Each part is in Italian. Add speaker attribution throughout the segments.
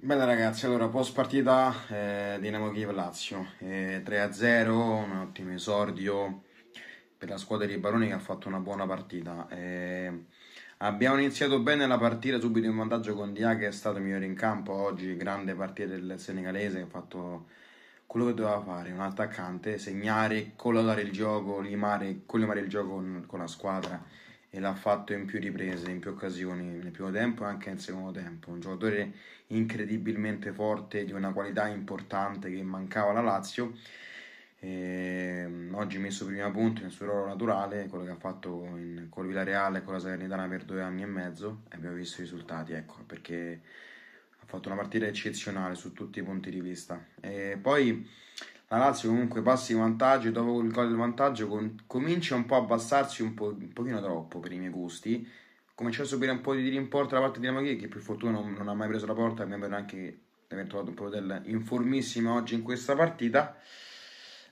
Speaker 1: Bella ragazzi, allora post partita eh, Dinamo Kiev Lazio, eh, 3-0, un ottimo esordio per la squadra di Baroni che ha fatto una buona partita. Eh, abbiamo iniziato bene la partita subito in vantaggio con Dia che è stato migliore in campo oggi, grande partita del senegalese che ha fatto quello che doveva fare, un attaccante, segnare, collaudare il gioco, limare, collimare il gioco con, con la squadra e l'ha fatto in più riprese, in più occasioni, nel primo tempo e anche nel secondo tempo. Un giocatore incredibilmente forte, di una qualità importante che mancava alla Lazio. E ehm, oggi messo prima punto nel suo ruolo naturale, quello che ha fatto in, con il Villareale e con la Salernitana per due anni e mezzo, e abbiamo visto i risultati, ecco, perché ha fatto una partita eccezionale su tutti i punti di vista. E poi la Lazio comunque passa i vantaggi dopo il gol del vantaggio con, comincia un po' a abbassarsi un, po', un pochino troppo per i miei gusti comincia a subire un po' di tiri in porta da parte di Lamaghi che per fortuna non, non, ha mai preso la porta mi abbiamo anche abbiamo trovato un po' del informissimo oggi in questa partita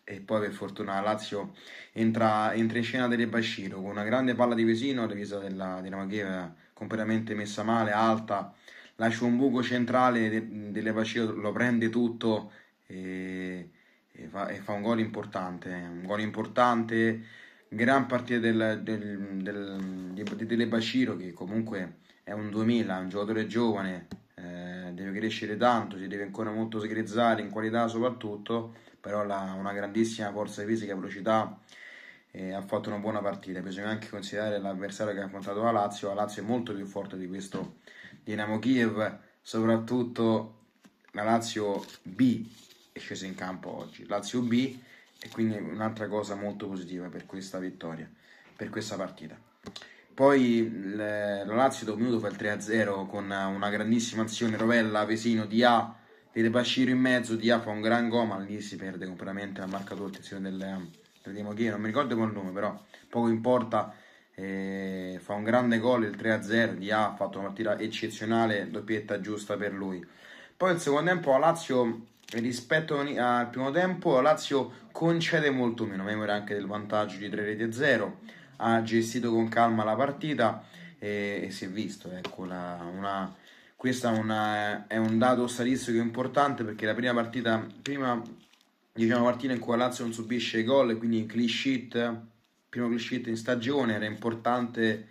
Speaker 1: e poi per fortuna la Lazio entra, entra in scena delle Bashiro con una grande palla di Vesino, la difesa della, della Magheva completamente messa male, alta, lascia un buco centrale de, delle Bashiro, lo prende tutto e e fa, e fa un gol importante, un gol importante, gran partita del, del, del, di Dele Baciro che comunque è un 2000, un giocatore giovane, eh, deve crescere tanto, si deve ancora molto sgrezzare in qualità soprattutto, però ha una grandissima forza fisica, e velocità e ha fatto una buona partita. Bisogna anche considerare l'avversario che ha affrontato la Lazio, la Lazio è molto più forte di questo Dinamo Kiev, soprattutto la Lazio B è sceso in campo oggi. Lazio B e quindi un'altra cosa molto positiva per questa vittoria, per questa partita. Poi la Lazio dopo un minuto fa il 3-0 con una grandissima azione Rovella, Vesino, Dia, A, vede Basciro in mezzo, Dia fa un gran gol, ma lì si perde completamente la marcatura attenzione del, del Dimochino, non mi ricordo quel nome però, poco importa, eh, fa un grande gol il 3-0, Dia ha fatto una partita eccezionale, doppietta giusta per lui. Poi il secondo tempo la Lazio rispetto al primo tempo la Lazio concede molto meno, memoria anche del vantaggio di 3 reti a 0, ha gestito con calma la partita e, e si è visto, ecco, la, una, questo è un dato statistico importante perché la prima partita, prima diciamo, partita in cui la Lazio non subisce gol, quindi clean sheet, primo clean sheet in stagione, era importante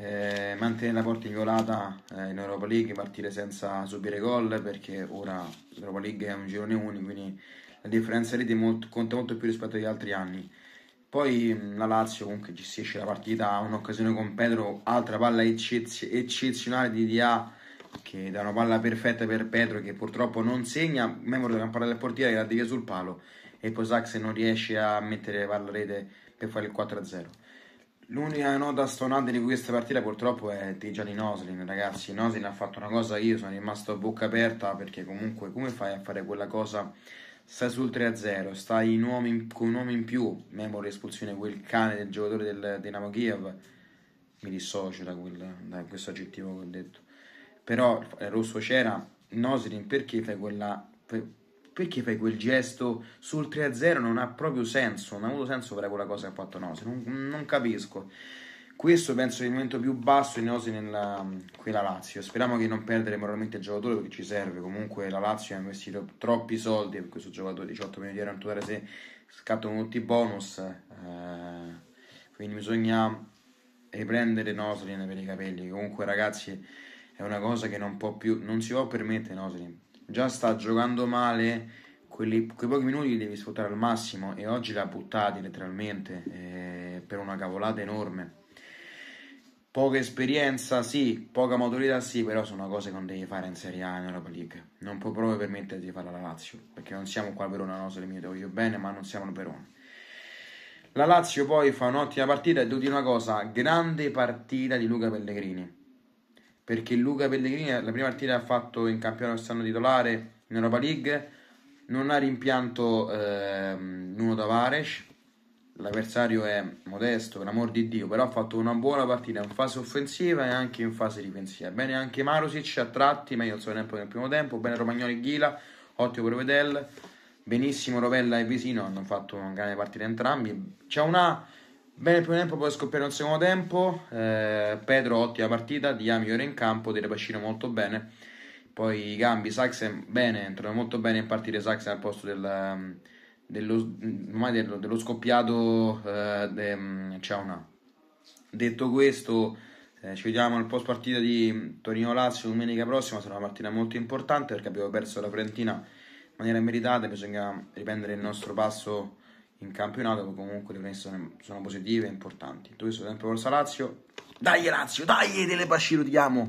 Speaker 1: eh, mantenere la porticolata eh, in Europa League, partire senza subire gol perché ora l'Europa League è un girone unico, quindi la differenza reti molto, conta molto più rispetto agli altri anni. Poi mm, la Lazio comunque gestisce la partita, un'occasione con Pedro, altra palla eccez- eccezionale di Dia che dà una palla perfetta per Pedro che purtroppo non segna, membro della campanella del portiere che la devia sul palo e Posax non riesce a mettere palla rete per fare il 4-0. L'unica nota stonante di questa partita purtroppo è Tijani Noslin, ragazzi. Noslin ha fatto una cosa che io sono rimasto a bocca aperta perché comunque come fai a fare quella cosa? Stai sul 3-0, stai in uomo con un uomo in più, memoria espulsione quel cane del giocatore del Dinamo Kiev. Mi dissocio da, quel, da questo aggettivo che ho detto. Però il eh, rosso c'era, Noslin perché fai quella... Per, perché fai quel gesto sul 3-0 non ha proprio senso, non ha avuto senso fare quella cosa che ha fatto Nose, non, non capisco. Questo penso è il momento più basso di Nose nella, qui la Lazio. Speriamo che non perdere moralmente il giocatore perché ci serve. Comunque la Lazio ha investito troppi soldi per questo giocatore, 18 milioni di euro in totale se scattano tutti i bonus. Eh, quindi bisogna riprendere Noslin per i capelli. Comunque ragazzi è una cosa che non, può più, non si può permettere Noslin già sta giocando male, quelli, quei pochi minuti li devi sfruttare al massimo e oggi l'ha buttati letteralmente eh, per una cavolata enorme. Poca esperienza sì, poca maturità sì, però sono cose che non devi fare in Serie A in Europa League. Non puoi proprio permetterti di fare la Lazio, perché non siamo qua al Verona, no, se mi voglio bene, ma non siamo al Verona. La Lazio poi fa un'ottima partita e devo dire una cosa, grande partita di Luca Pellegrini perché Luca Pellegrini la prima partita ha fatto in campionato stanno titolare in Europa League non ha rimpianto eh, Nuno Tavares l'avversario è modesto per amor di Dio però ha fatto una buona partita in fase offensiva e anche in fase difensiva bene anche Marosic a tratti meglio il suo tempo nel primo tempo bene Romagnoli e Ghila ottimo per Vedel benissimo Rovella e Visino hanno fatto una grande partita entrambi c'è una Bene, il primo tempo poi scoppiare un secondo tempo, eh, Pedro ottima partita, Diami ora in campo, Dele Pacino molto bene, poi i Gambi, Saxen bene, entrano molto bene in partire Saxen al posto del, mm, dello, mm, dello, dello, scoppiato, eh, de, mm, c'è una. Detto questo, eh, ci vediamo al post partita di Torino-Lazio domenica prossima, sarà una partita molto importante perché abbiamo perso la Fiorentina in maniera meritata, bisogna riprendere il nostro passo in campionato dove comunque le premesse sono, sono, positive e importanti. Tu sei sempre verso Lazio, dai Lazio, dai delle Basci, lo amo!